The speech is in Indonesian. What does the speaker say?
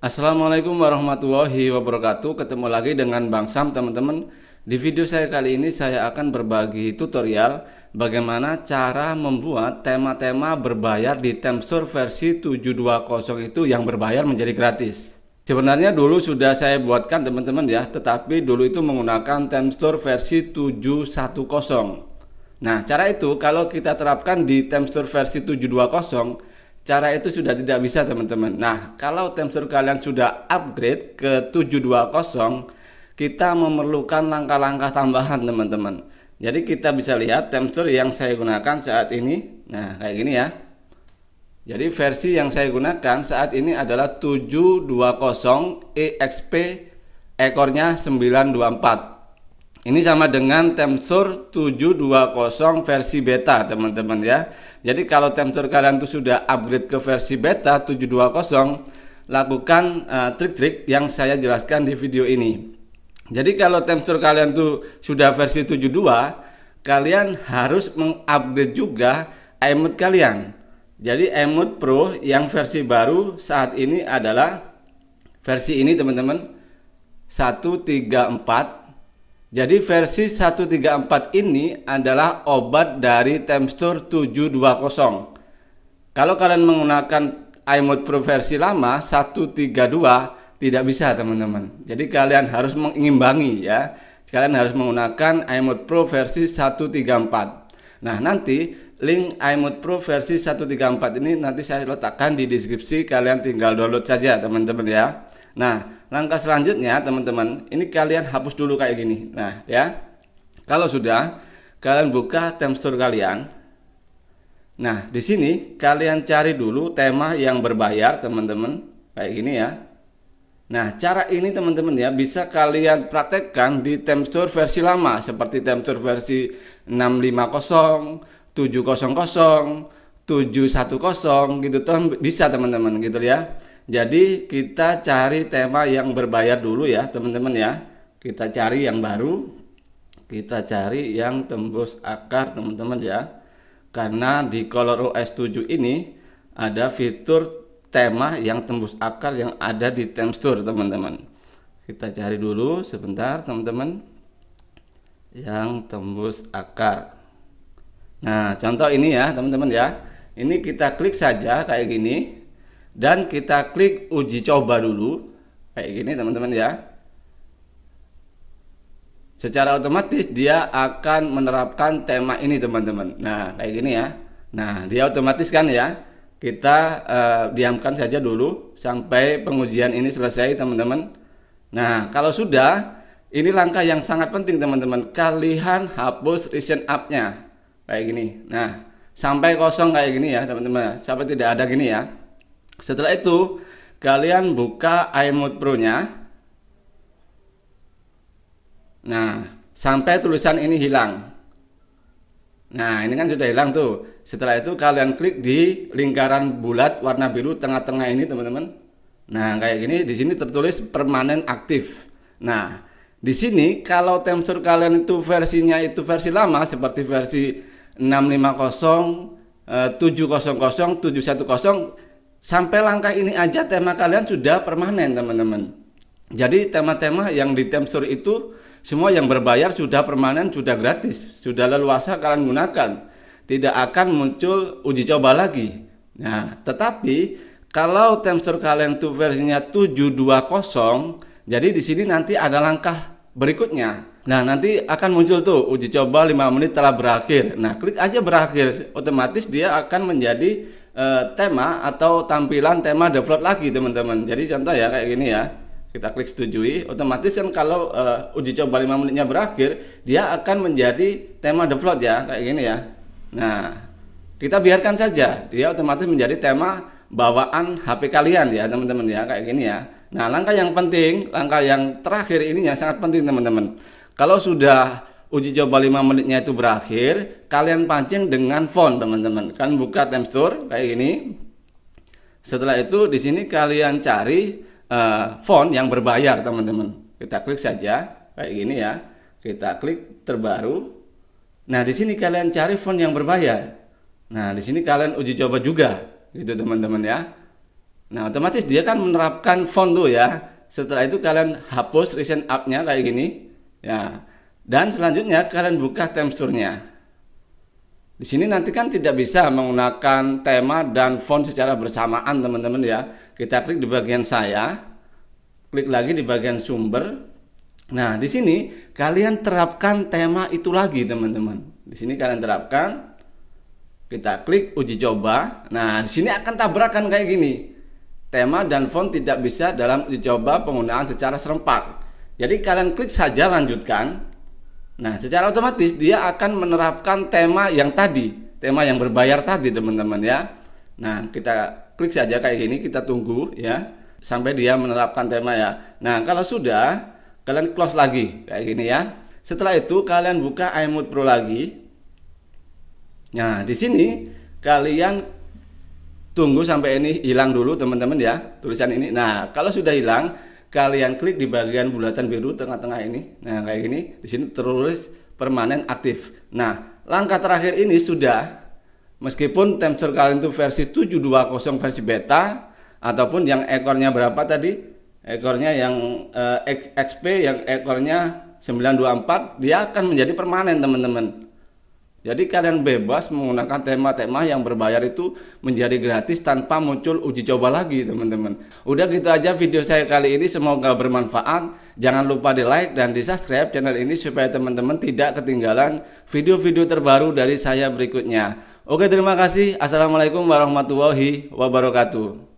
Assalamualaikum warahmatullahi wabarakatuh. Ketemu lagi dengan Bang Sam, teman-teman. Di video saya kali ini saya akan berbagi tutorial bagaimana cara membuat tema-tema berbayar di Temsur versi 720 itu yang berbayar menjadi gratis. Sebenarnya dulu sudah saya buatkan teman-teman ya, tetapi dulu itu menggunakan Temsur versi 710. Nah, cara itu kalau kita terapkan di Temsur versi 720 Cara itu sudah tidak bisa teman-teman. Nah, kalau tensor kalian sudah upgrade ke 720, kita memerlukan langkah-langkah tambahan teman-teman. Jadi kita bisa lihat tensor yang saya gunakan saat ini. Nah, kayak gini ya. Jadi versi yang saya gunakan saat ini adalah 720 EXP ekornya 924. Ini sama dengan Tensor 720 versi beta, teman-teman ya. Jadi kalau Tensor kalian tuh sudah upgrade ke versi beta 720, lakukan trik eh, trik-trik yang saya jelaskan di video ini. Jadi kalau Tensor kalian tuh sudah versi 72, kalian harus mengupgrade juga emote kalian. Jadi emote Pro yang versi baru saat ini adalah versi ini teman-teman 134 jadi versi 134 ini adalah obat dari Tempstur 720. Kalau kalian menggunakan iMode Pro versi lama 132 tidak bisa teman-teman. Jadi kalian harus mengimbangi ya. Kalian harus menggunakan iMode Pro versi 134. Nah, nanti link iMode Pro versi 134 ini nanti saya letakkan di deskripsi, kalian tinggal download saja teman-teman ya. Nah, langkah selanjutnya teman-teman, ini kalian hapus dulu kayak gini. Nah, ya. Kalau sudah, kalian buka Store kalian. Nah, di sini kalian cari dulu tema yang berbayar, teman-teman. Kayak gini ya. Nah, cara ini teman-teman ya bisa kalian praktekkan di Store versi lama seperti Store versi 650, 700, 710 gitu tuh bisa teman-teman gitu ya. Jadi kita cari tema yang berbayar dulu ya teman-teman ya. Kita cari yang baru, kita cari yang tembus akar teman-teman ya. Karena di Color OS 7 ini ada fitur tema yang tembus akar yang ada di store teman-teman. Kita cari dulu sebentar teman-teman. Yang tembus akar. Nah, contoh ini ya teman-teman ya. Ini kita klik saja kayak gini dan kita klik uji coba dulu kayak gini teman-teman ya secara otomatis dia akan menerapkan tema ini teman-teman nah kayak gini ya nah dia otomatis kan ya kita eh, diamkan saja dulu sampai pengujian ini selesai teman-teman nah kalau sudah ini langkah yang sangat penting teman-teman kalian hapus recent up-nya kayak gini nah sampai kosong kayak gini ya teman-teman sampai tidak ada gini ya setelah itu, kalian buka iMode Pro-nya. Nah, sampai tulisan ini hilang. Nah, ini kan sudah hilang tuh. Setelah itu kalian klik di lingkaran bulat warna biru tengah-tengah ini, teman-teman. Nah, kayak gini di sini tertulis permanen aktif. Nah, di sini kalau temsur kalian itu versinya itu versi lama seperti versi 650, 700, 710 Sampai langkah ini aja tema kalian sudah permanen teman-teman. Jadi tema-tema yang di Temsur itu semua yang berbayar sudah permanen, sudah gratis, sudah leluasa kalian gunakan. Tidak akan muncul uji coba lagi. Nah, tetapi kalau Temsur kalian tuh versinya 720, jadi di sini nanti ada langkah berikutnya. Nah, nanti akan muncul tuh uji coba 5 menit telah berakhir. Nah, klik aja berakhir, otomatis dia akan menjadi uh, tema atau tampilan tema develop lagi teman-teman. Jadi contoh ya kayak gini ya. Kita klik setujui, otomatis kan kalau uh, uji coba 5 menitnya berakhir, dia akan menjadi tema develop ya, kayak gini ya. Nah, kita biarkan saja. Dia otomatis menjadi tema bawaan HP kalian ya, teman-teman ya, kayak gini ya. Nah, langkah yang penting, langkah yang terakhir ini yang sangat penting teman-teman. Kalau sudah uji coba 5 menitnya itu berakhir, kalian pancing dengan font teman-teman. kan buka Time Store kayak gini. Setelah itu di sini kalian cari uh, font yang berbayar teman-teman. Kita klik saja kayak gini ya. Kita klik terbaru. Nah, di sini kalian cari font yang berbayar. Nah, di sini kalian uji coba juga gitu teman-teman ya. Nah, otomatis dia kan menerapkan font tuh ya. Setelah itu kalian hapus recent up-nya kayak gini. Ya. Dan selanjutnya kalian buka teksturnya. Di sini nanti kan tidak bisa menggunakan tema dan font secara bersamaan teman-teman ya. Kita klik di bagian saya, klik lagi di bagian sumber. Nah, di sini kalian terapkan tema itu lagi teman-teman. Di sini kalian terapkan, kita klik uji coba. Nah, di sini akan tabrakan kayak gini. Tema dan font tidak bisa dalam uji coba penggunaan secara serempak. Jadi kalian klik saja lanjutkan. Nah, secara otomatis dia akan menerapkan tema yang tadi, tema yang berbayar tadi, teman-teman ya. Nah, kita klik saja kayak gini, kita tunggu ya sampai dia menerapkan tema ya. Nah, kalau sudah, kalian close lagi kayak gini ya. Setelah itu kalian buka iMood Pro lagi. Nah, di sini kalian tunggu sampai ini hilang dulu teman-teman ya, tulisan ini. Nah, kalau sudah hilang, kalian klik di bagian bulatan biru tengah-tengah ini. Nah, kayak gini, di sini terus permanen aktif. Nah, langkah terakhir ini sudah meskipun temperature kalian itu versi 720 versi beta ataupun yang ekornya berapa tadi? Ekornya yang eh, XP yang ekornya 924 dia akan menjadi permanen, teman-teman. Jadi kalian bebas menggunakan tema-tema yang berbayar itu menjadi gratis tanpa muncul uji coba lagi teman-teman. Udah gitu aja video saya kali ini semoga bermanfaat. Jangan lupa di like dan di subscribe channel ini supaya teman-teman tidak ketinggalan video-video terbaru dari saya berikutnya. Oke terima kasih. Assalamualaikum warahmatullahi wabarakatuh.